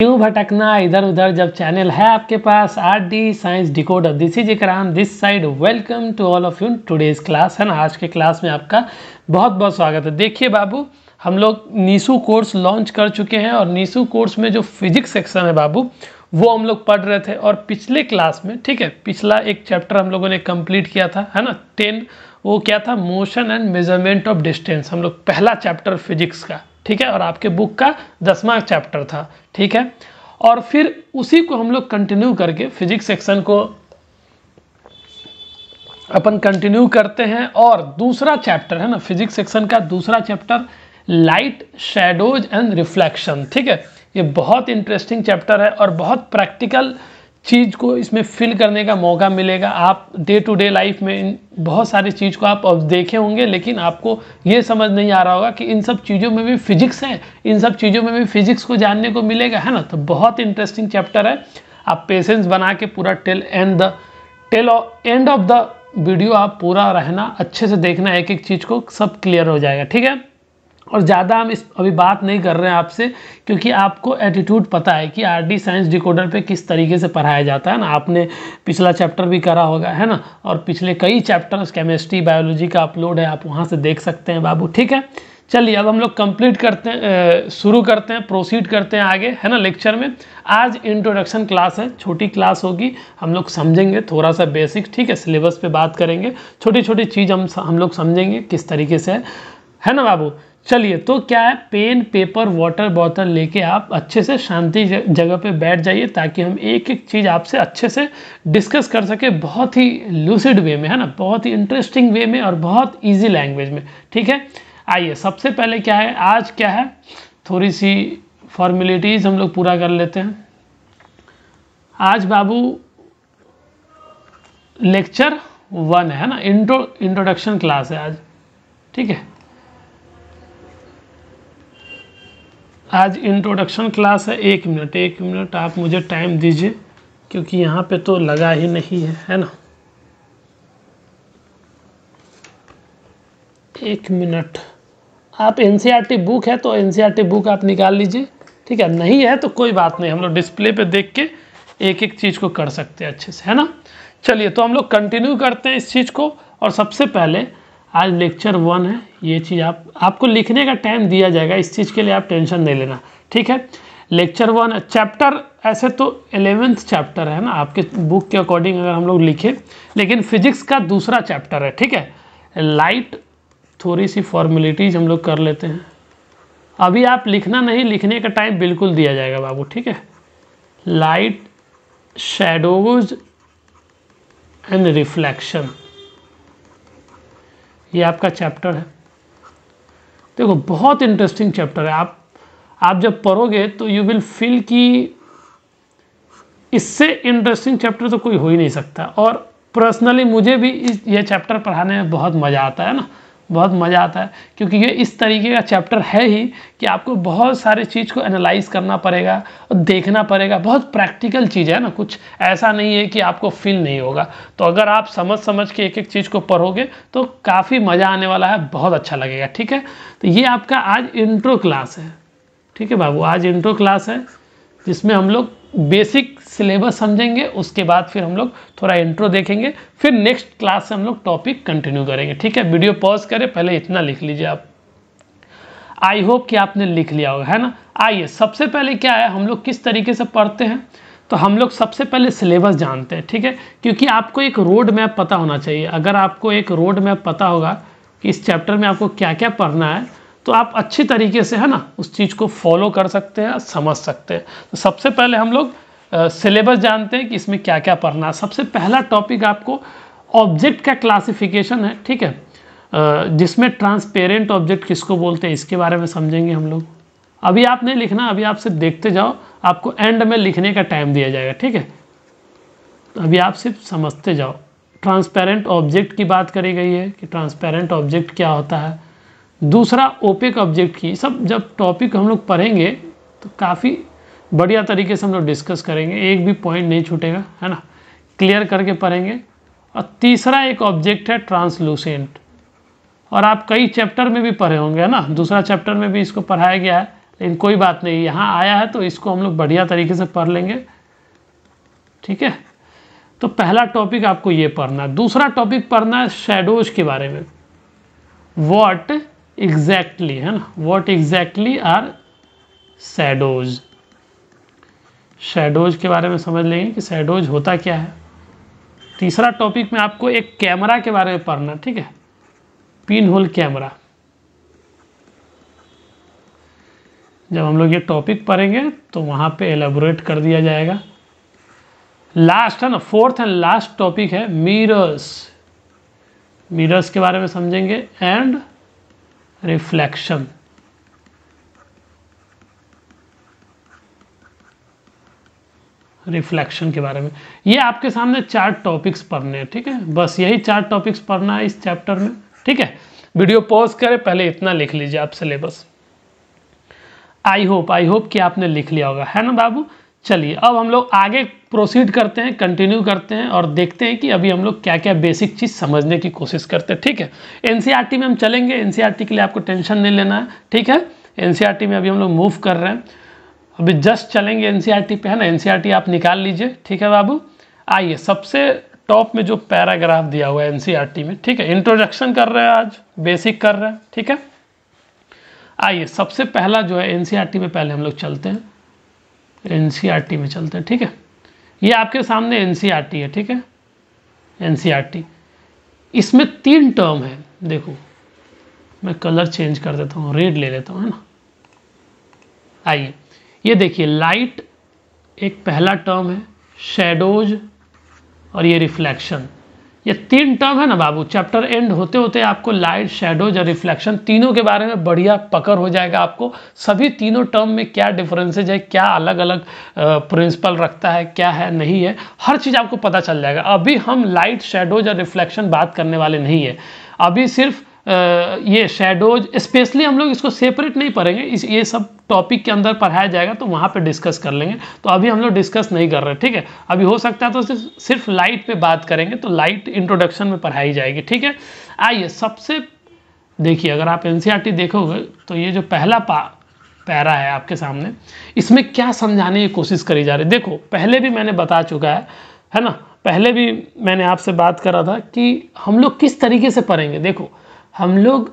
क्यों भटकना इधर उधर जब चैनल है आपके पास R D science decoder this is Ikram this side welcome to all of you today's class है ना आज के क्लास में आपका बहुत बहुत स्वागत है देखिए बाबू हम लोग नीसू कोर्स लॉन्च कर चुके हैं और नीसू कोर्स में जो फिजिक्स सेक्शन है बाबू वो हम लोग पढ़ रहे थे और पिछले क्लास में ठीक है पिछला एक चैप्टर हम लोगों ने कम्प्लीट किया था है ना टेन वो क्या था motion and measurement of distance हम लोग पहला चैप्टर फिजिक्स का ठीक है और आपके बुक का दसवां चैप्टर था ठीक है और फिर उसी को हम लोग कंटिन्यू करके फिजिक्स सेक्शन को अपन कंटिन्यू करते हैं और दूसरा चैप्टर है ना फिजिक्स सेक्शन का दूसरा chapter light shadows and reflection ठीक है ये बहुत इंटरेस्टिंग चैप्टर है और बहुत प्रैक्टिकल चीज़ को इसमें फिल करने का मौका मिलेगा आप डे टू डे लाइफ में इन बहुत सारी चीज़ को आप देखे होंगे लेकिन आपको ये समझ नहीं आ रहा होगा कि इन सब चीज़ों में भी फिजिक्स है इन सब चीज़ों में भी फिजिक्स को जानने को मिलेगा है ना तो बहुत इंटरेस्टिंग चैप्टर है आप पेशेंस बना के पूरा till end the till end of the video आप पूरा रहना अच्छे से देखना एक एक चीज़ को सब क्लियर हो जाएगा ठीक है और ज़्यादा हम इस अभी बात नहीं कर रहे हैं आपसे क्योंकि आपको एटीट्यूड पता है कि आर डी साइंस डिकोडर पे किस तरीके से पढ़ाया जाता है ना आपने पिछला चैप्टर भी करा होगा है ना और पिछले कई चैप्टर्स केमिस्ट्री बायोलॉजी का अपलोड है आप वहाँ से देख सकते हैं बाबू ठीक है चलिए अब हम लोग कंप्लीट करते हैं शुरू करते हैं प्रोसीड करते हैं आगे है ना लेक्चर में आज इंट्रोडक्शन क्लास है छोटी क्लास होगी हम लोग समझेंगे थोड़ा सा बेसिक ठीक है सिलेबस पे बात करेंगे छोटी छोटी चीज़ हम हम लोग समझेंगे किस तरीके से है, है ना बाबू चलिए तो क्या है पेन पेपर वाटर बॉटल लेके आप अच्छे से शांति जगह पे बैठ जाइए ताकि हम एक एक चीज़ आपसे अच्छे से डिस्कस कर सके बहुत ही लूसिड वे में है ना बहुत ही इंटरेस्टिंग वे में और बहुत इजी लैंग्वेज में ठीक है आइए सबसे पहले क्या है आज क्या है थोड़ी सी फॉर्मेलिटीज़ हम लोग पूरा कर लेते हैं आज बाबू लेक्चर वन है ना इंट्रो इंट्रोडक्शन क्लास है आज ठीक है आज इंट्रोडक्शन क्लास है एक मिनट एक मिनट आप मुझे टाइम दीजिए क्योंकि यहाँ पे तो लगा ही नहीं है है ना एक मिनट आप एन बुक e है तो एन बुक e आप निकाल लीजिए ठीक है नहीं है तो कोई बात नहीं हम लोग डिस्प्ले पे देख के एक एक चीज़ को कर सकते हैं अच्छे से है ना चलिए तो हम लोग कंटिन्यू करते हैं इस चीज़ को और सबसे पहले आज लेक्चर वन है ये चीज़ आप आपको लिखने का टाइम दिया जाएगा इस चीज़ के लिए आप टेंशन नहीं लेना ठीक है लेक्चर वन चैप्टर ऐसे तो एलेवेंथ चैप्टर है ना आपके बुक के अकॉर्डिंग अगर हम लोग लिखें लेकिन फिजिक्स का दूसरा चैप्टर है ठीक है लाइट थोड़ी सी फॉर्मेलिटीज हम लोग कर लेते हैं अभी आप लिखना नहीं लिखने का टाइम बिल्कुल दिया जाएगा बाबू ठीक है लाइट शेडोज एंड रिफ्लेक्शन ये आपका चैप्टर है देखो बहुत इंटरेस्टिंग चैप्टर है आप आप जब पढ़ोगे तो यू विल फील कि इससे इंटरेस्टिंग चैप्टर तो कोई हो ही नहीं सकता और पर्सनली मुझे भी इस ये चैप्टर पढ़ाने में बहुत मज़ा आता है ना बहुत मज़ा आता है क्योंकि ये इस तरीके का चैप्टर है ही कि आपको बहुत सारे चीज़ को एनालाइज करना पड़ेगा और देखना पड़ेगा बहुत प्रैक्टिकल चीज़ है ना कुछ ऐसा नहीं है कि आपको फील नहीं होगा तो अगर आप समझ समझ के एक एक चीज़ को पढ़ोगे तो काफ़ी मज़ा आने वाला है बहुत अच्छा लगेगा ठीक है तो ये आपका आज इंट्रो क्लास है ठीक है बाबू आज इंट्रो क्लास है जिसमें हम लोग बेसिक सिलेबस समझेंगे उसके बाद फिर हम लोग थोड़ा इंट्रो देखेंगे फिर नेक्स्ट क्लास से हम लोग टॉपिक कंटिन्यू करेंगे ठीक है वीडियो पॉज करें पहले इतना लिख लीजिए आप आई होप कि आपने लिख लिया होगा है ना आइए सबसे पहले क्या है हम लोग किस तरीके से पढ़ते हैं तो हम लोग सबसे पहले सिलेबस जानते हैं ठीक है क्योंकि आपको एक रोड मैप पता होना चाहिए अगर आपको एक रोड मैप पता होगा कि इस चैप्टर में आपको क्या क्या पढ़ना है तो आप अच्छी तरीके से है ना उस चीज़ को फॉलो कर सकते हैं समझ सकते हैं तो सबसे पहले हम लोग सिलेबस जानते हैं कि इसमें क्या क्या पढ़ना है सबसे पहला टॉपिक आपको ऑब्जेक्ट का क्लासिफिकेशन है ठीक है जिसमें ट्रांसपेरेंट ऑब्जेक्ट किसको बोलते हैं इसके बारे में समझेंगे हम लोग अभी आप नहीं लिखना अभी आप सिर्फ देखते जाओ आपको एंड में लिखने का टाइम दिया जाएगा ठीक है तो अभी आप सिर्फ समझते जाओ ट्रांसपेरेंट ऑब्जेक्ट की बात करी गई है कि ट्रांसपेरेंट ऑब्जेक्ट क्या होता है दूसरा ओपेक ऑब्जेक्ट की सब जब टॉपिक हम लोग पढ़ेंगे तो काफ़ी बढ़िया तरीके से हम लोग डिस्कस करेंगे एक भी पॉइंट नहीं छूटेगा है ना क्लियर करके पढ़ेंगे और तीसरा एक ऑब्जेक्ट है ट्रांसलूसेंट और आप कई चैप्टर में भी पढ़े होंगे है ना दूसरा चैप्टर में भी इसको पढ़ाया गया है लेकिन कोई बात नहीं यहाँ आया है तो इसको हम लोग बढ़िया तरीके से पढ़ लेंगे ठीक है तो पहला टॉपिक आपको ये पढ़ना है दूसरा टॉपिक पढ़ना है शेडोज के बारे में वॉट एग्जैक्टली exactly, है ना what exactly are shadows shadows के बारे में समझ लेंगे कि शेडोज होता क्या है तीसरा टॉपिक में आपको एक कैमरा के बारे में पढ़ना ठीक है पिन होल कैमरा जब हम लोग ये टॉपिक पढ़ेंगे तो वहाँ पे एलेबोरेट कर दिया जाएगा लास्ट है ना फोर्थ एंड लास्ट टॉपिक है मिरर्स मिरर्स के बारे में समझेंगे एंड रिफ्लेक्शन रिफ्लेक्शन के बारे में ये आपके सामने चार टॉपिक्स पढ़ने हैं ठीक है बस यही चार टॉपिक्स पढ़ना है इस चैप्टर में ठीक है वीडियो पॉज करें पहले इतना लिख लीजिए आप syllabus I hope I hope कि आपने लिख लिया होगा है ना बाबू चलिए अब हम लोग आगे प्रोसीड करते हैं कंटिन्यू करते हैं और देखते हैं कि अभी हम लोग क्या क्या बेसिक चीज़ समझने की कोशिश करते हैं ठीक है एनसीआरटी e में हम चलेंगे एनसीआरटी e के लिए आपको टेंशन नहीं लेना है ठीक है एनसीआरटी e में अभी हम लोग मूव कर रहे हैं अभी जस्ट चलेंगे एनसीईआरटी e पे है ना एनसीईआरटी e आप निकाल लीजिए ठीक है बाबू आइए सबसे टॉप में जो पैराग्राफ दिया हुआ है एनसीईआरटी e में ठीक है इंट्रोडक्शन कर रहे हैं आज बेसिक कर रहे हैं ठीक है आइए सबसे पहला जो है एनसीईआरटी में पहले हम लोग चलते हैं एनसीईआरटी में चलते हैं ठीक है ये आपके सामने एनसीईआरटी है ठीक है एनसीईआरटी इसमें तीन टर्म है देखो मैं कलर चेंज कर देता हूँ रेड ले लेता हूँ है ना आइए ये देखिए लाइट एक पहला टर्म है शेडोज और ये रिफ्लेक्शन ये तीन टर्म है ना बाबू चैप्टर एंड होते होते आपको लाइट शेडोज और रिफ्लेक्शन तीनों के बारे में बढ़िया पकड़ हो जाएगा आपको सभी तीनों टर्म में क्या डिफरेंसेज है क्या अलग अलग प्रिंसिपल रखता है क्या है नहीं है हर चीज़ आपको पता चल जाएगा अभी हम लाइट शेडोज और रिफ्लेक्शन बात करने वाले नहीं है अभी सिर्फ ये शेडोज स्पेशली हम लोग इसको सेपरेट नहीं पढ़ेंगे इस ये सब टॉपिक के अंदर पढ़ाया जाएगा तो वहाँ पे डिस्कस कर लेंगे तो अभी हम लोग डिस्कस नहीं कर रहे ठीक है अभी हो सकता है तो सिर्फ लाइट पे बात करेंगे तो लाइट इंट्रोडक्शन में पढ़ाई जाएगी ठीक है आइए सबसे देखिए अगर आप एन e देखोगे तो ये जो पहला पा पैरा है आपके सामने इसमें क्या समझाने की कोशिश करी जा रही है देखो पहले भी मैंने बता चुका है है ना पहले भी मैंने आपसे बात करा था कि हम लोग किस तरीके से पढ़ेंगे देखो हम लोग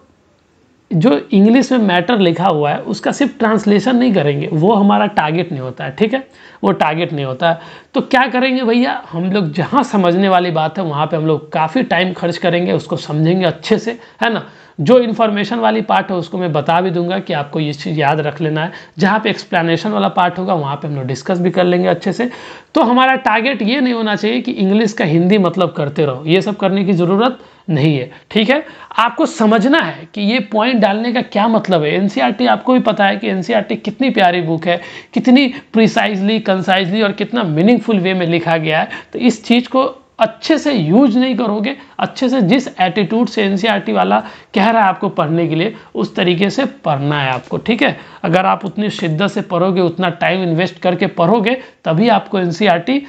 जो इंग्लिश में मैटर लिखा हुआ है उसका सिर्फ ट्रांसलेशन नहीं करेंगे वो हमारा टारगेट नहीं होता है ठीक है वो टारगेट नहीं होता है तो क्या करेंगे भैया हम लोग जहाँ समझने वाली बात है वहाँ पे हम लोग काफ़ी टाइम खर्च करेंगे उसको समझेंगे अच्छे से है ना जो इन्फॉर्मेशन वाली पार्ट है उसको मैं बता भी दूंगा कि आपको ये चीज़ याद रख लेना है जहाँ पे एक्सप्लेनेशन वाला पार्ट होगा वहाँ पे हम लोग डिस्कस भी कर लेंगे अच्छे से तो हमारा टारगेट ये नहीं होना चाहिए कि इंग्लिश का हिंदी मतलब करते रहो ये सब करने की ज़रूरत नहीं है ठीक है आपको समझना है कि ये पॉइंट डालने का क्या मतलब है एनसीईआरटी e आपको भी पता है कि एनसीईआरटी e कितनी प्यारी बुक है कितनी प्रिसाइजली कंसाइजली और कितना मीनिंगफुल वे में लिखा गया है तो इस चीज़ को अच्छे से यूज नहीं करोगे अच्छे से जिस एटीट्यूड से एनसीईआरटी वाला कह रहा है आपको पढ़ने के लिए उस तरीके से पढ़ना है आपको ठीक है अगर आप उतनी शिद्दत से पढ़ोगे उतना टाइम इन्वेस्ट करके पढ़ोगे तभी आपको एनसीईआरटी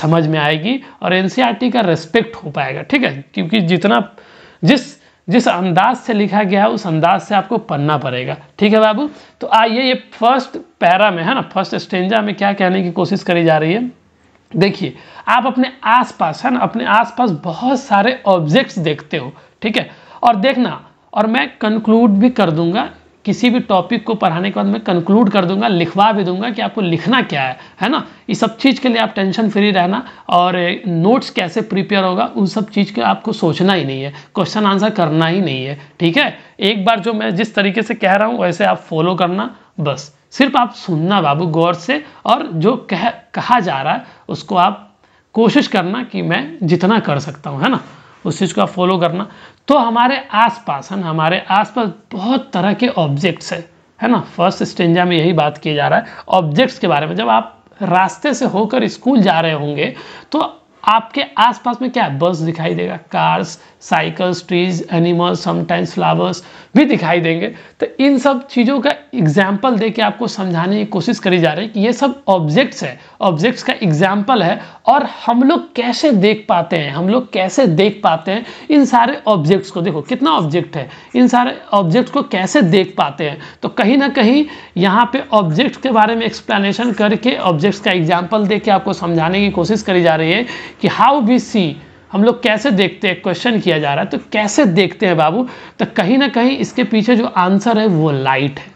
समझ में आएगी और एनसीईआरटी का रेस्पेक्ट हो पाएगा ठीक है क्योंकि जितना जिस जिस अंदाज से लिखा गया है उस अंदाज से आपको पढ़ना पड़ेगा ठीक है बाबू तो आइए ये फर्स्ट पैरा में है ना फर्स्ट स्टेंजा में क्या कहने की कोशिश करी जा रही है देखिए आप अपने आसपास है ना अपने आसपास बहुत सारे ऑब्जेक्ट्स देखते हो ठीक है और देखना और मैं कंक्लूड भी कर दूंगा किसी भी टॉपिक को पढ़ाने के बाद मैं कंक्लूड कर दूंगा लिखवा भी दूंगा कि आपको लिखना क्या है है ना ये सब चीज़ के लिए आप टेंशन फ्री रहना और नोट्स कैसे प्रिपेयर होगा उन सब चीज़ के आपको सोचना ही नहीं है क्वेश्चन आंसर करना ही नहीं है ठीक है एक बार जो मैं जिस तरीके से कह रहा हूँ वैसे आप फॉलो करना बस सिर्फ आप सुनना बाबू गौर से और जो कह कहा जा रहा है उसको आप कोशिश करना कि मैं जितना कर सकता हूँ है ना उस चीज़ को आप फॉलो करना तो हमारे आसपास है ना हमारे आसपास बहुत तरह के ऑब्जेक्ट्स है है ना फर्स्ट स्टेंजा में यही बात किया जा रहा है ऑब्जेक्ट्स के बारे में जब आप रास्ते से होकर स्कूल जा रहे होंगे तो आपके आसपास में क्या है बस दिखाई देगा cars cycles trees animals sometimes flowers भी दिखाई देंगे तो इन सब चीज़ों का एग्जाम्पल दे के आपको समझाने की कोशिश करी जा रही है कि ये सब ऑब्जेक्ट्स है ऑब्जेक्ट्स का एग्जाम्पल है और हम लोग कैसे देख पाते हैं हम लोग कैसे देख पाते हैं इन सारे ऑब्जेक्ट्स को देखो कितना ऑब्जेक्ट है इन सारे ऑब्जेक्ट्स को कैसे देख पाते हैं तो कहीं ना कहीं यहाँ पे ऑब्जेक्ट्स के बारे में एक्सप्लेनेशन करके ऑब्जेक्ट्स का एग्जाम्पल दे के आपको समझाने की कोशिश करी जा रही है कि हाउ वी सी हम लोग कैसे देखते हैं क्वेश्चन किया जा रहा है तो कैसे देखते हैं बाबू तो कहीं ना कहीं इसके पीछे जो आंसर है वो लाइट है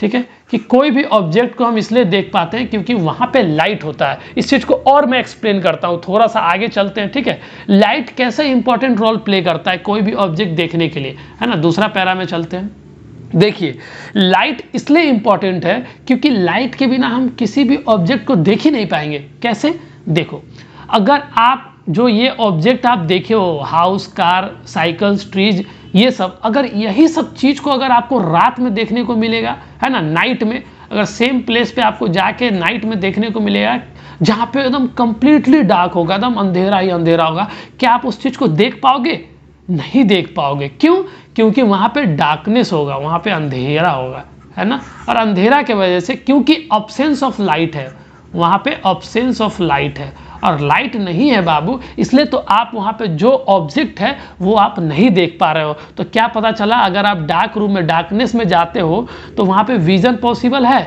ठीक है कि कोई भी ऑब्जेक्ट को हम इसलिए देख पाते हैं क्योंकि वहां पे लाइट होता है इस चीज को और मैं एक्सप्लेन करता हूं थोड़ा सा आगे चलते हैं ठीक है लाइट कैसे इंपॉर्टेंट रोल प्ले करता है कोई भी ऑब्जेक्ट देखने के लिए है ना दूसरा पैरा में चलते हैं देखिए लाइट इसलिए इंपॉर्टेंट है क्योंकि लाइट के बिना हम किसी भी ऑब्जेक्ट को देख ही नहीं पाएंगे कैसे देखो अगर आप जो ये ऑब्जेक्ट आप देखे हो हाउस कार साइकिल्स ट्रीज ये सब अगर यही सब चीज़ को अगर आपको रात में देखने को मिलेगा है ना नाइट में अगर सेम प्लेस पे आपको जाके नाइट में देखने को मिलेगा जहाँ पे एकदम कंप्लीटली डार्क होगा एकदम अंधेरा ही अंधेरा होगा क्या आप उस चीज़ को देख पाओगे नहीं देख पाओगे क्यों क्योंकि वहां पे डार्कनेस होगा वहां पे अंधेरा होगा है ना और अंधेरा के वजह से क्योंकि ऑब्सेंस ऑफ लाइट है वहाँ पे ऑब्सेंस ऑफ लाइट है और लाइट नहीं है बाबू इसलिए तो आप वहाँ पे जो ऑब्जेक्ट है वो आप नहीं देख पा रहे हो तो क्या पता चला अगर आप डार्क रूम में डार्कनेस में जाते हो तो वहाँ पे विजन पॉसिबल है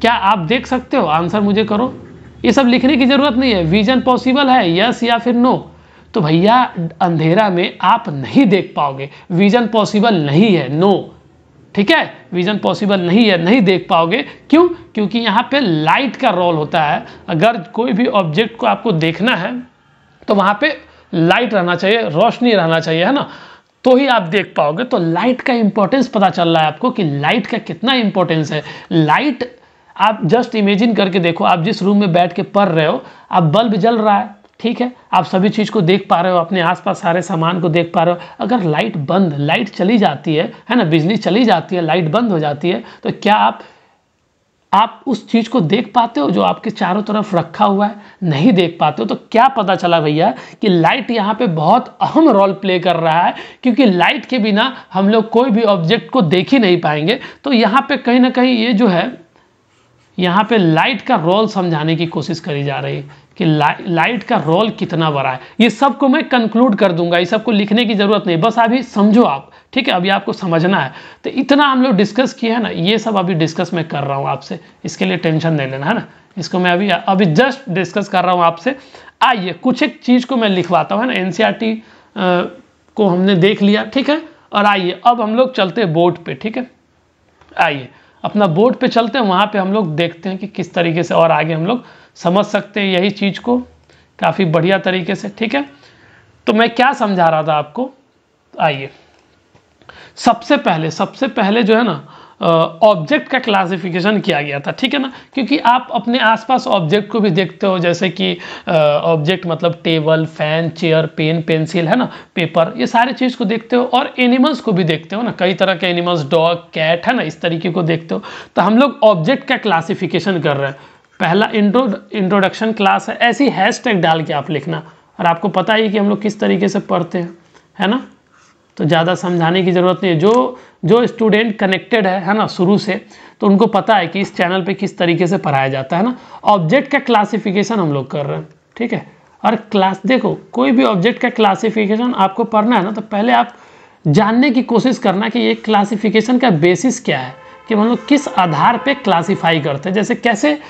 क्या आप देख सकते हो आंसर मुझे करो ये सब लिखने की ज़रूरत नहीं है विजन पॉसिबल है यस या फिर नो तो भैया अंधेरा में आप नहीं देख पाओगे विजन पॉसिबल नहीं है नो ठीक है विजन पॉसिबल नहीं है नहीं देख पाओगे क्यों क्योंकि यहाँ पे लाइट का रोल होता है अगर कोई भी ऑब्जेक्ट को आपको देखना है तो वहाँ पे लाइट रहना चाहिए रोशनी रहना चाहिए है ना तो ही आप देख पाओगे तो लाइट का इम्पोर्टेंस पता चल रहा है आपको कि लाइट का कितना इम्पोर्टेंस है लाइट आप जस्ट इमेजिन करके देखो आप जिस रूम में बैठ के पढ़ रहे हो आप बल्ब जल रहा है ठीक है आप सभी चीज़ को देख पा रहे हो अपने आसपास सारे सामान को देख पा रहे हो अगर लाइट बंद लाइट चली जाती है है ना बिजली चली जाती है लाइट बंद हो जाती है तो क्या आप आप उस चीज़ को देख पाते हो जो आपके चारों तरफ रखा हुआ है नहीं देख पाते हो तो क्या पता चला भैया कि लाइट यहाँ पे बहुत अहम रोल प्ले कर रहा है क्योंकि लाइट के बिना हम लोग कोई भी ऑब्जेक्ट को देख ही नहीं पाएंगे तो यहाँ पे कहीं ना कहीं ये जो है यहाँ पे लाइट का रोल समझाने की कोशिश करी जा रही है कि ला, लाइट का रोल कितना बड़ा है ये सबको मैं कंक्लूड कर दूंगा ये सबको लिखने की ज़रूरत नहीं बस अभी समझो आप ठीक है अभी आपको समझना है तो इतना हम लोग डिस्कस किया है ना ये सब अभी डिस्कस मैं कर रहा हूँ आपसे इसके लिए टेंशन नहीं लेना है ना इसको मैं अभी अभी जस्ट डिस्कस कर रहा हूँ आपसे आइए कुछ एक चीज़ को मैं लिखवाता हूँ है ना एन e को हमने देख लिया ठीक है और आइए अब हम लोग चलते हैं बोर्ड पे ठीक है आइए अपना बोर्ड पे चलते हैं वहाँ पे हम लोग देखते हैं कि किस तरीके से और आगे हम लोग समझ सकते हैं यही चीज़ को काफ़ी बढ़िया तरीके से ठीक है तो मैं क्या समझा रहा था आपको आइए सबसे पहले सबसे पहले जो है ना ऑब्जेक्ट का क्लासिफिकेशन किया गया था ठीक है ना क्योंकि आप अपने आसपास ऑब्जेक्ट को भी देखते हो जैसे कि ऑब्जेक्ट मतलब table fan chair pen pencil है ना पेपर ये सारे चीज़ को देखते हो और एनिमल्स को भी देखते हो ना कई तरह के एनिमल्स डॉग कैट है ना इस तरीके को देखते हो तो हम लोग ऑब्जेक्ट का क्लासिफिकेशन कर रहे हैं पहला इंट्रो इंट्रोडक्शन क्लास है ऐसी हैशटैग डाल के आप लिखना और आपको पता ही कि हम लोग किस तरीके से पढ़ते हैं है ना तो ज़्यादा समझाने की ज़रूरत नहीं है जो जो स्टूडेंट कनेक्टेड है है ना शुरू से तो उनको पता है कि इस चैनल पे किस तरीके से पढ़ाया जाता है ना ऑब्जेक्ट का क्लासिफिकेशन हम लोग कर रहे हैं ठीक है और क्लास देखो कोई भी ऑब्जेक्ट का क्लासिफिकेशन आपको पढ़ना है ना तो पहले आप जानने की कोशिश करना कि ये क्लासिफिकेशन का बेसिस क्या है कि हम लोग किस आधार पे क्लासिफाई करते हैं जैसे कैसे आ,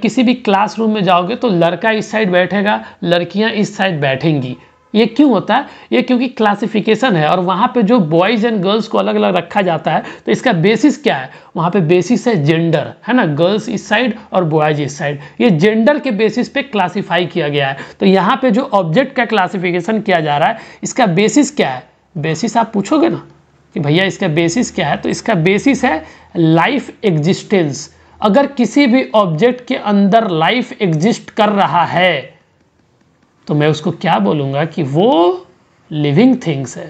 किसी भी क्लासरूम में जाओगे तो लड़का इस साइड बैठेगा लड़कियां इस साइड बैठेंगी ये क्यों होता है ये क्योंकि क्लासिफिकेशन है और वहाँ पे जो बॉयज़ एंड गर्ल्स को अलग अलग रखा जाता है तो इसका बेसिस क्या है वहाँ पे बेसिस है जेंडर है ना गर्ल्स इस साइड और बॉयज इस साइड ये जेंडर के बेसिस पे क्लासिफाई किया गया है तो यहाँ पे जो ऑब्जेक्ट का क्लासिफिकेशन किया जा रहा है इसका बेसिस क्या है बेसिस आप पूछोगे ना कि भैया इसका बेसिस क्या है तो इसका बेसिस है लाइफ एग्जिस्टेंस अगर किसी भी ऑब्जेक्ट के अंदर लाइफ एग्जिस्ट कर रहा है तो मैं उसको क्या बोलूँगा कि वो लिविंग थिंग्स है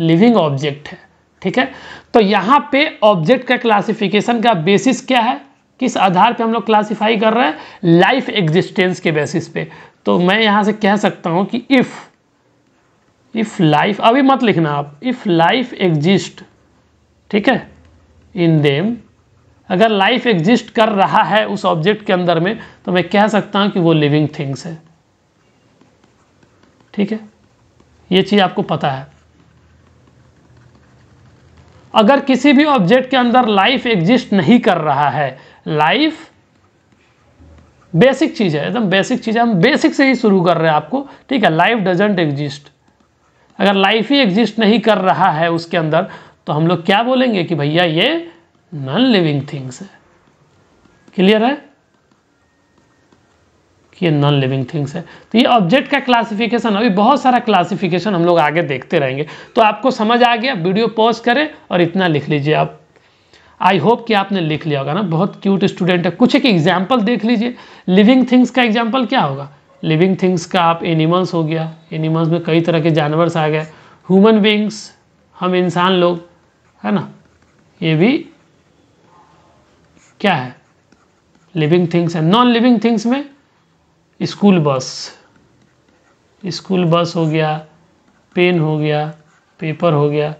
लिविंग ऑब्जेक्ट है ठीक है तो यहाँ पे ऑब्जेक्ट का क्लासिफिकेशन का बेसिस क्या है किस आधार पे हम लोग क्लासिफाई कर रहे हैं लाइफ एग्जिस्टेंस के बेसिस पे तो मैं यहाँ से कह सकता हूँ कि इफ़ इफ लाइफ अभी मत लिखना आप इफ लाइफ एग्जिस्ट ठीक है इन देम अगर लाइफ एग्जिस्ट कर रहा है उस ऑब्जेक्ट के अंदर में तो मैं कह सकता हूं कि वो लिविंग थिंग्स है ठीक है ये चीज़ आपको पता है अगर किसी भी ऑब्जेक्ट के अंदर लाइफ एग्जिस्ट नहीं कर रहा है लाइफ बेसिक चीज़ है एकदम बेसिक चीज़ है हम बेसिक से ही शुरू कर रहे हैं आपको ठीक है लाइफ डजेंट एग्जिस्ट अगर लाइफ ही एग्जिस्ट नहीं कर रहा है उसके अंदर तो हम लोग क्या बोलेंगे कि भैया ये नॉन लिविंग थिंग्स है क्लियर है कि ये नॉन लिविंग थिंग्स है तो ये ऑब्जेक्ट का क्लासिफिकेशन अभी बहुत सारा क्लासिफिकेशन हम लोग आगे देखते रहेंगे तो आपको समझ आ गया वीडियो पॉज करें और इतना लिख लीजिए आप आई होप कि आपने लिख लिया होगा ना बहुत क्यूट स्टूडेंट है कुछ एक एग्जाम्पल देख लीजिए लिविंग थिंग्स का एग्जाम्पल क्या होगा लिविंग थिंग्स का आप एनिमल्स हो गया एनिमल्स में कई तरह के जानवर्स आ गए ह्यूमन बींग्स हम इंसान लोग है ना ये भी क्या है लिविंग थिंग्स है नॉन लिविंग थिंग्स में स्कूल बस स्कूल बस हो गया पेन हो गया पेपर हो गया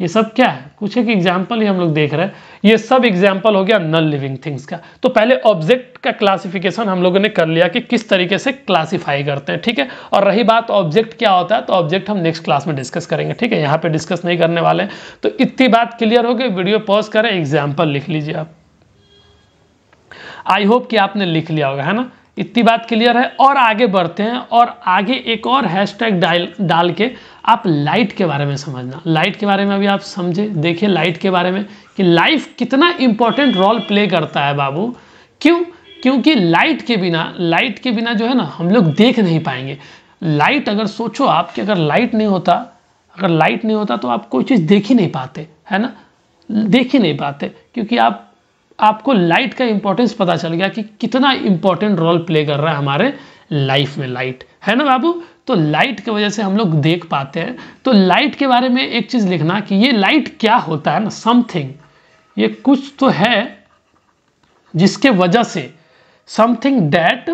ये सब क्या है कुछ एक एग्जाम्पल ही हम लोग देख रहे हैं ये सब एग्जाम्पल हो गया नन लिविंग थिंग्स का तो पहले ऑब्जेक्ट का क्लासिफिकेशन हम लोगों ने कर लिया कि किस तरीके से क्लासिफाई करते हैं ठीक है और रही बात ऑब्जेक्ट क्या होता है तो ऑब्जेक्ट हम नेक्स्ट क्लास में डिस्कस करेंगे ठीक है यहाँ पे डिस्कस नहीं करने वाले तो इतनी बात क्लियर हो गई वीडियो पॉज करें एग्जाम्पल लिख लीजिए आप आई होप कि आपने लिख लिया होगा है ना इतनी बात क्लियर है और आगे बढ़ते हैं और आगे एक और हैशटैग डाल डाल के आप लाइट के बारे में समझना लाइट के बारे में अभी आप समझे देखिए लाइट के बारे में कि लाइफ कितना इंपॉर्टेंट रोल प्ले करता है बाबू क्यों क्योंकि लाइट के बिना लाइट के बिना जो है ना हम लोग देख नहीं पाएंगे लाइट अगर सोचो आप कि अगर लाइट नहीं होता अगर लाइट नहीं होता तो आप कोई चीज़ देख ही नहीं पाते है ना देख ही नहीं पाते क्योंकि आप आपको लाइट का इंपॉर्टेंस पता चल गया कि कितना इंपॉर्टेंट रोल प्ले कर रहा है हमारे लाइफ में लाइट है ना बाबू तो लाइट की वजह से हम लोग देख पाते हैं तो लाइट के बारे में एक चीज़ लिखना कि ये लाइट क्या होता है ना समथिंग ये कुछ तो है जिसके वजह से something that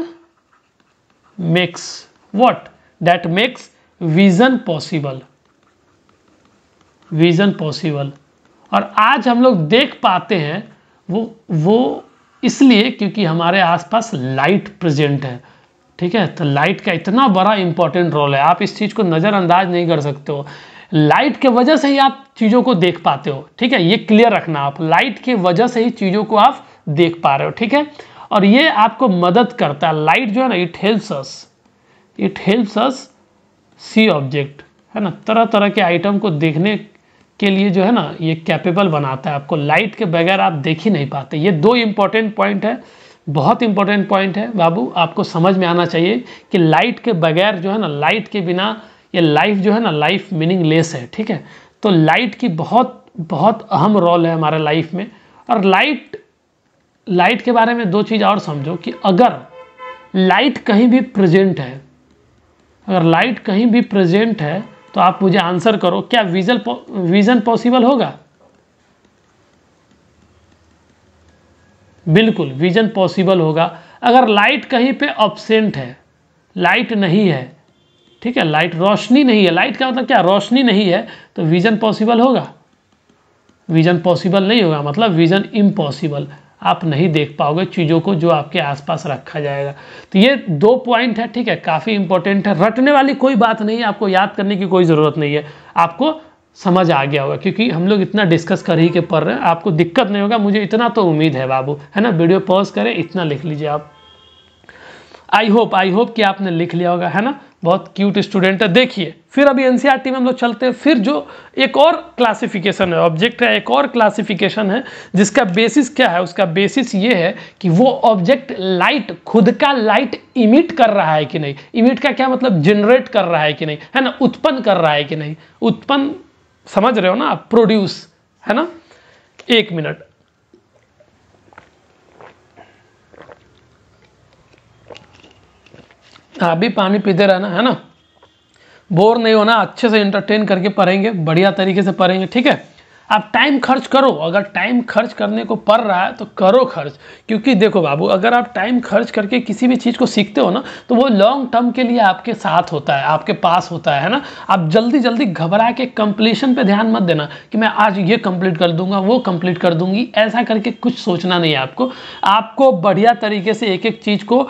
makes what that makes vision possible vision possible और आज हम लोग देख पाते हैं वो वो इसलिए क्योंकि हमारे आसपास लाइट प्रेजेंट है ठीक है तो लाइट का इतना बड़ा इंपॉर्टेंट रोल है आप इस चीज़ को नज़रअंदाज नहीं कर सकते हो लाइट के वजह से ही आप चीज़ों को देख पाते हो ठीक है ये क्लियर रखना आप लाइट के वजह से ही चीज़ों को आप देख पा रहे हो ठीक है और ये आपको मदद करता है लाइट जो है ना it helps us it helps us see object है ना तरह तरह के आइटम को देखने के लिए जो है ना ये कैपेबल बनाता है आपको लाइट के बगैर आप देख ही नहीं पाते ये दो इंपॉर्टेंट पॉइंट है बहुत इंपॉर्टेंट पॉइंट है बाबू आपको समझ में आना चाहिए कि लाइट के बगैर जो है ना लाइट के बिना ये लाइफ जो है ना लाइफ मीनिंग लेस है ठीक है तो लाइट की बहुत बहुत अहम रोल है हमारे लाइफ में और लाइट लाइट के बारे में दो चीज़ और समझो कि अगर लाइट कहीं भी प्रेजेंट है अगर लाइट कहीं भी प्रेजेंट है तो आप मुझे आंसर करो क्या विजल विज़न पॉसिबल होगा बिल्कुल विजन पॉसिबल होगा अगर लाइट कहीं पे ऑब्सेंट है लाइट नहीं है ठीक है लाइट रोशनी नहीं है लाइट का मतलब क्या रोशनी नहीं है तो विजन पॉसिबल होगा विजन पॉसिबल नहीं होगा मतलब विजन इम्पॉसिबल आप नहीं देख पाओगे चीज़ों को जो आपके आसपास रखा जाएगा तो ये दो पॉइंट है ठीक है काफ़ी इंपॉर्टेंट है रटने वाली कोई बात नहीं है आपको याद करने की कोई ज़रूरत नहीं है आपको समझ आ गया होगा क्योंकि हम लोग इतना डिस्कस कर ही के पढ़ रहे हैं आपको दिक्कत नहीं होगा मुझे इतना तो उम्मीद है बाबू है ना वीडियो पॉज करें इतना लिख लीजिए आप आई होप आई होप कि आपने लिख लिया होगा है ना बहुत क्यूट स्टूडेंट है देखिए फिर अभी एन e में हम लोग चलते हैं फिर जो एक और क्लासिफिकेशन है ऑब्जेक्ट है एक और क्लासिफिकेशन है जिसका बेसिस क्या है उसका बेसिस ये है कि वो ऑब्जेक्ट लाइट खुद का लाइट इमिट कर रहा है कि नहीं इमिट का क्या मतलब जनरेट कर रहा है कि नहीं है ना उत्पन्न कर रहा है कि नहीं उत्पन्न समझ रहे हो ना आप प्रोड्यूस है ना एक मिनट आप भी पानी पीते रहना है ना बोर नहीं होना अच्छे से इंटरटेन करके पढ़ेंगे बढ़िया तरीके से पढ़ेंगे ठीक है आप टाइम खर्च करो अगर टाइम खर्च करने को पड़ रहा है तो करो खर्च क्योंकि देखो बाबू अगर आप टाइम खर्च करके किसी भी चीज़ को सीखते हो ना तो वो लॉन्ग टर्म के लिए आपके साथ होता है आपके पास होता है ना आप जल्दी जल्दी घबरा के कंप्लीशन पे ध्यान मत देना कि मैं आज ये कंप्लीट कर दूंगा वो कंप्लीट कर दूंगी ऐसा करके कुछ सोचना नहीं है आपको आपको बढ़िया तरीके से एक एक चीज़ को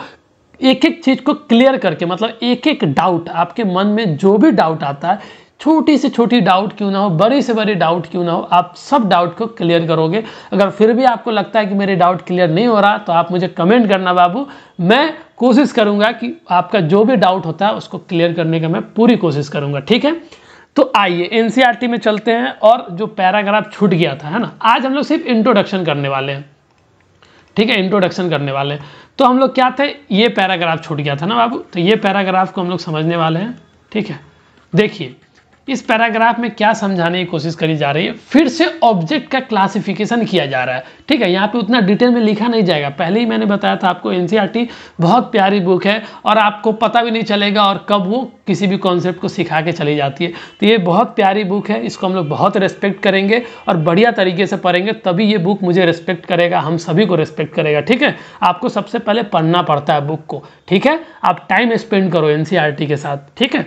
एक एक चीज़ को क्लियर करके मतलब एक एक डाउट आपके मन में जो भी डाउट आता है छोटी से छोटी डाउट क्यों ना हो बड़ी से बड़ी डाउट क्यों ना हो आप सब डाउट को क्लियर करोगे अगर फिर भी आपको लगता है कि मेरे डाउट क्लियर नहीं हो रहा तो आप मुझे कमेंट करना बाबू मैं कोशिश करूंगा कि आपका जो भी डाउट होता है उसको क्लियर करने का मैं पूरी कोशिश करूंगा ठीक है तो आइए एनसीईआरटी e में चलते हैं और जो पैराग्राफ छूट गया था है ना आज हम लोग सिर्फ इंट्रोडक्शन करने वाले हैं ठीक है इंट्रोडक्शन करने वाले हैं तो हम लोग क्या थे ये पैराग्राफ छूट गया था ना बाबू तो ये पैराग्राफ को हम लोग समझने वाले हैं ठीक है देखिए इस पैराग्राफ में क्या समझाने की कोशिश करी जा रही है फिर से ऑब्जेक्ट का क्लासिफिकेशन किया जा रहा है ठीक है यहाँ पे उतना डिटेल में लिखा नहीं जाएगा पहले ही मैंने बताया था आपको एन e बहुत प्यारी बुक है और आपको पता भी नहीं चलेगा और कब वो किसी भी कॉन्सेप्ट को सिखा के चली जाती है तो ये बहुत प्यारी बुक है इसको हम लोग बहुत रेस्पेक्ट करेंगे और बढ़िया तरीके से पढ़ेंगे तभी ये बुक मुझे रेस्पेक्ट करेगा हम सभी को रेस्पेक्ट करेगा ठीक है आपको सबसे पहले पढ़ना पड़ता है बुक को ठीक है आप टाइम स्पेंड करो एन e के साथ ठीक है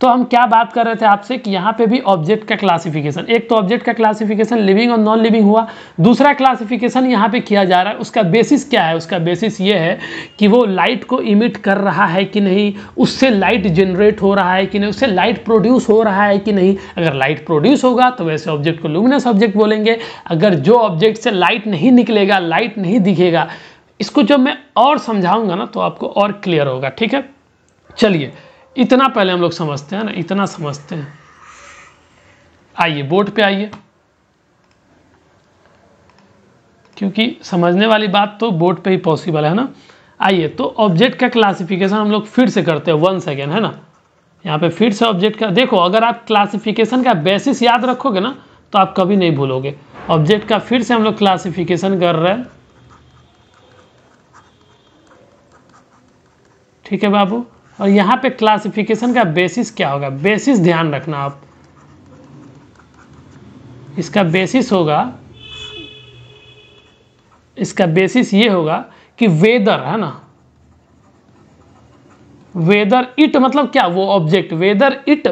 तो हम क्या बात कर रहे थे आपसे कि यहाँ पे भी ऑब्जेक्ट का क्लासिफिकेशन एक तो ऑब्जेक्ट का क्लासिफिकेशन लिविंग और नॉन लिविंग हुआ दूसरा क्लासिफिकेशन यहाँ पे किया जा रहा है उसका बेसिस क्या है उसका बेसिस ये है कि वो लाइट को इमिट कर रहा है कि नहीं उससे लाइट जनरेट हो रहा है कि नहीं उससे लाइट प्रोड्यूस हो रहा है कि नहीं अगर लाइट प्रोड्यूस होगा तो वैसे ऑब्जेक्ट को लुमिनस ऑब्जेक्ट बोलेंगे अगर जो ऑब्जेक्ट से लाइट नहीं निकलेगा लाइट नहीं दिखेगा इसको जब मैं और समझाऊंगा ना तो आपको और क्लियर होगा ठीक है चलिए इतना पहले हम लोग समझते हैं ना इतना समझते हैं आइए बोर्ड पे आइए क्योंकि समझने वाली बात तो बोर्ड पे ही पॉसिबल है ना आइए तो ऑब्जेक्ट का क्लासिफिकेशन हम लोग फिर से करते हैं वन सेकेंड है ना यहाँ पे फिर से ऑब्जेक्ट का देखो अगर आप क्लासिफिकेशन का बेसिस याद रखोगे ना तो आप कभी नहीं भूलोगे ऑब्जेक्ट का फिर से हम लोग क्लासिफिकेशन कर रहे हैं ठीक है बाबू और यहाँ पे क्लासिफिकेशन का बेसिस क्या होगा बेसिस ध्यान रखना आप इसका बेसिस होगा इसका बेसिस ये होगा कि वेदर है ना वेदर इट मतलब क्या वो ऑब्जेक्ट वेदर इट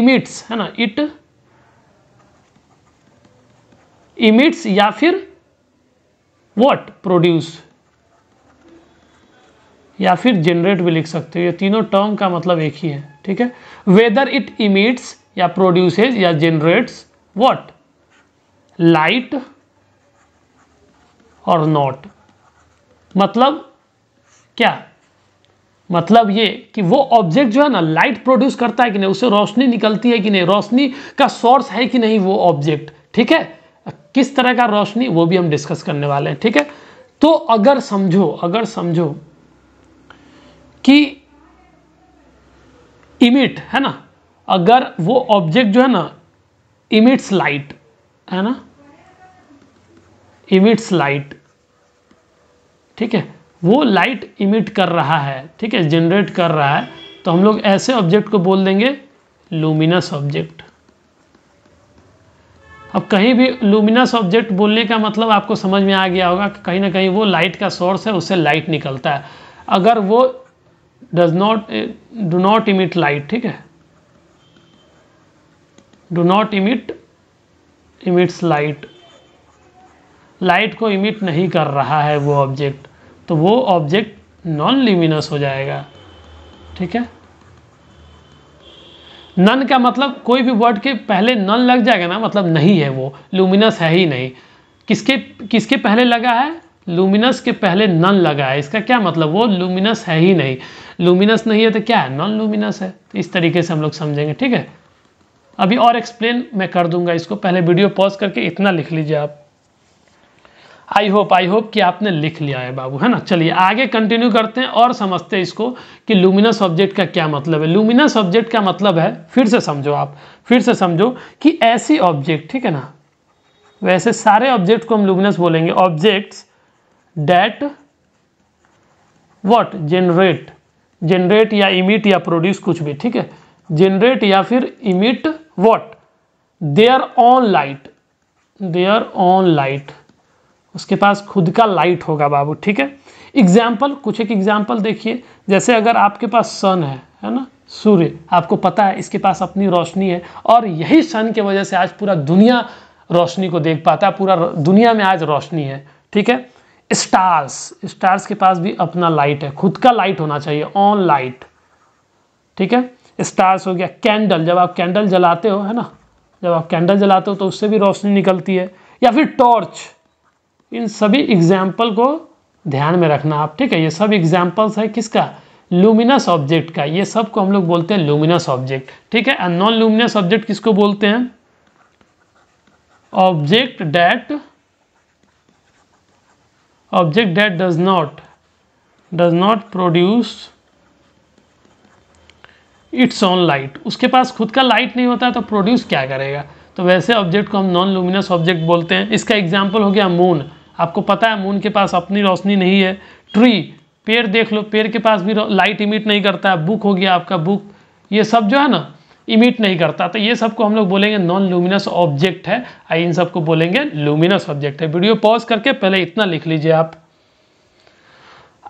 इमिट्स है ना इट इमिट्स या फिर वॉट प्रोड्यूस या फिर जनरेट भी लिख सकते हो ये तीनों टर्म का मतलब एक ही है ठीक है वेदर इट इमिट्स या प्रोड्यूसेज या जनरेट्स वॉट लाइट और नॉट मतलब क्या मतलब ये कि वो ऑब्जेक्ट जो है ना लाइट प्रोड्यूस करता है कि नहीं उससे रोशनी निकलती है कि नहीं रोशनी का सोर्स है कि नहीं वो ऑब्जेक्ट ठीक है किस तरह का रोशनी वो भी हम डिस्कस करने वाले हैं ठीक है तो अगर समझो अगर समझो कि इमिट है ना अगर वो ऑब्जेक्ट जो है ना इमिट्स लाइट है ना इमिट्स लाइट ठीक है वो लाइट इमिट कर रहा है ठीक है जनरेट कर रहा है तो हम लोग ऐसे ऑब्जेक्ट को बोल देंगे लुमिनस ऑब्जेक्ट अब कहीं भी लुमिनस ऑब्जेक्ट बोलने का मतलब आपको समझ में आ गया होगा कि कहीं ना कहीं वो लाइट का सोर्स है उससे लाइट निकलता है अगर वो does not do not emit light ठीक है do not emit emits light light को इमिट नहीं कर रहा है वो ऑब्जेक्ट तो वो ऑब्जेक्ट नॉन लिमिनस हो जाएगा ठीक है नन का मतलब कोई भी वर्ड के पहले नन लग जाएगा ना मतलब नहीं है वो लुमिनस है ही नहीं किसके किसके पहले लगा है लुमिनस के पहले नन लगा है इसका क्या मतलब वो लुमिनस है ही नहीं लुमिनस नहीं है तो क्या है नॉन लुमिनस है तो इस तरीके से हम लोग समझेंगे ठीक है अभी और एक्सप्लेन मैं कर दूंगा इसको पहले वीडियो पॉज करके इतना लिख लीजिए आप आई होप आई होप कि आपने लिख लिया है बाबू है ना चलिए आगे कंटिन्यू करते हैं और समझते हैं इसको कि लुमिनस ऑब्जेक्ट का क्या मतलब है लुमिनस ऑब्जेक्ट का मतलब है फिर से समझो आप फिर से समझो कि ऐसी ऑब्जेक्ट ठीक है ना वैसे सारे ऑब्जेक्ट को हम लुमिनस बोलेंगे objects that what generate generate या इमिट या प्रोड्यूस कुछ भी ठीक है जेनरेट या फिर they are own light they are own light उसके पास खुद का लाइट होगा बाबू ठीक है एग्जाम्पल कुछ एक एग्जाम्पल देखिए जैसे अगर आपके पास सन है है ना सूर्य आपको पता है इसके पास अपनी रोशनी है और यही सन की वजह से आज पूरा दुनिया रोशनी को देख पाता है पूरा दुनिया में आज रोशनी है ठीक है स्टार्स स्टार्स के पास भी अपना लाइट है खुद का लाइट होना चाहिए ऑन लाइट ठीक है स्टार्स हो गया कैंडल जब आप कैंडल जलाते हो है ना जब आप कैंडल जलाते हो तो उससे भी रोशनी निकलती है या फिर टॉर्च इन सभी एग्जाम्पल को ध्यान में रखना आप ठीक है ये सब एग्जाम्पल्स है किसका लुमिनस ऑब्जेक्ट का ये सब को हम लोग बोलते हैं लुमिनस ऑब्जेक्ट ठीक है नॉन लुमिनस ऑब्जेक्ट किसको बोलते हैं object that object that does not does not produce its own light उसके पास खुद का लाइट नहीं होता तो प्रोड्यूस क्या करेगा तो वैसे ऑब्जेक्ट को हम नॉन लूमिनस ऑब्जेक्ट बोलते हैं इसका एग्जाम्पल हो गया मून आपको पता है मून के पास अपनी रोशनी नहीं है ट्री पेड़ देख लो पेड़ के पास भी लाइट इमिट नहीं करता है बुक हो गया आपका बुक ये सब जो है ना इमिट नहीं करता तो ये सबको हम लोग बोलेंगे नॉन लुमिनस ऑब्जेक्ट है आई इन सबको बोलेंगे लुमिनस ऑब्जेक्ट है वीडियो पॉज करके पहले इतना लिख लीजिए आप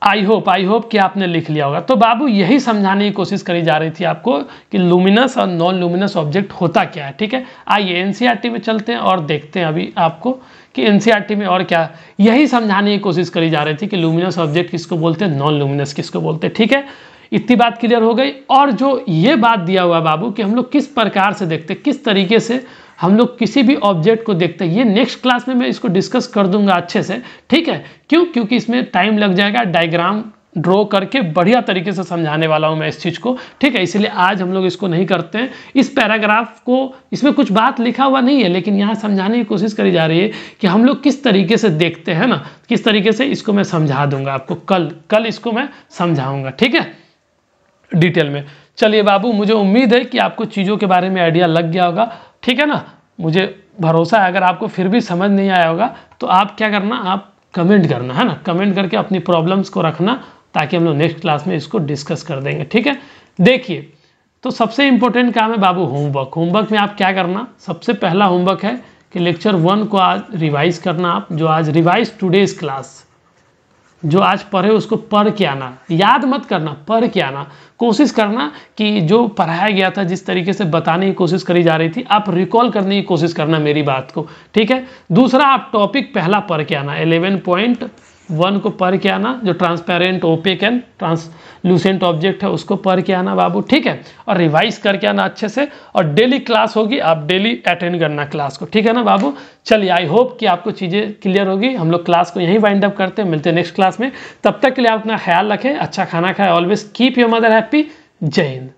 आई होप आई होप कि आपने लिख लिया होगा तो बाबू यही समझाने की कोशिश करी जा रही थी आपको कि लुमिनस और नॉन लुमिनस ऑब्जेक्ट होता क्या है ठीक है आइए एनसीईआरटी e में चलते हैं और देखते हैं अभी आपको कि एनसीईआरटी e में और क्या यही समझाने की कोशिश करी जा रही थी कि लुमिनस ऑब्जेक्ट किसको बोलते हैं नॉन लुमिनस किसको बोलते हैं ठीक है इतनी बात क्लियर हो गई और जो ये बात दिया हुआ बाबू कि हम लोग किस प्रकार से देखते किस तरीके से हम लोग किसी भी ऑब्जेक्ट को देखते हैं ये नेक्स्ट क्लास में मैं इसको डिस्कस कर दूंगा अच्छे से ठीक है क्यों क्योंकि इसमें टाइम लग जाएगा डायग्राम ड्रॉ करके बढ़िया तरीके से समझाने वाला हूँ मैं इस चीज़ को ठीक है इसीलिए आज हम लोग इसको नहीं करते हैं इस पैराग्राफ को इसमें कुछ बात लिखा हुआ नहीं है लेकिन यहाँ समझाने की कोशिश करी जा रही है कि हम लोग किस तरीके से देखते हैं ना किस तरीके से इसको मैं समझा दूंगा आपको कल कल इसको मैं समझाऊँगा ठीक है डिटेल में चलिए बाबू मुझे उम्मीद है कि आपको चीज़ों के बारे में आइडिया लग गया होगा ठीक है ना मुझे भरोसा है अगर आपको फिर भी समझ नहीं आया होगा तो आप क्या करना आप कमेंट करना है ना कमेंट करके अपनी प्रॉब्लम्स को रखना ताकि हम लोग नेक्स्ट क्लास में इसको डिस्कस कर देंगे ठीक है देखिए तो सबसे इम्पोर्टेंट काम है बाबू होमवर्क होमवर्क में आप क्या करना सबसे पहला होमवर्क है कि लेक्चर वन को आज रिवाइज करना आप जो आज रिवाइज टूडेज क्लास जो आज पढ़े उसको पढ़ के आना याद मत करना पढ़ के आना कोशिश करना कि जो पढ़ाया गया था जिस तरीके से बताने की कोशिश करी जा रही थी आप रिकॉल करने की कोशिश करना मेरी बात को ठीक है दूसरा आप टॉपिक पहला पढ़ के आना एलेवन पॉइंट वन को पढ़ के आना जो transparent opaque and translucent object है उसको पढ़ के आना बाबू ठीक है और रिवाइज करके आना अच्छे से और डेली क्लास होगी आप डेली अटेंड करना क्लास को ठीक है ना बाबू चलिए आई होप कि आपको चीज़ें क्लियर होगी हम लोग क्लास को यहीं वाइंड अप करते हैं मिलते हैं नेक्स्ट क्लास में तब तक के लिए आप अपना ख्याल रखें अच्छा खाना खाएं always keep your mother happy जय हिंद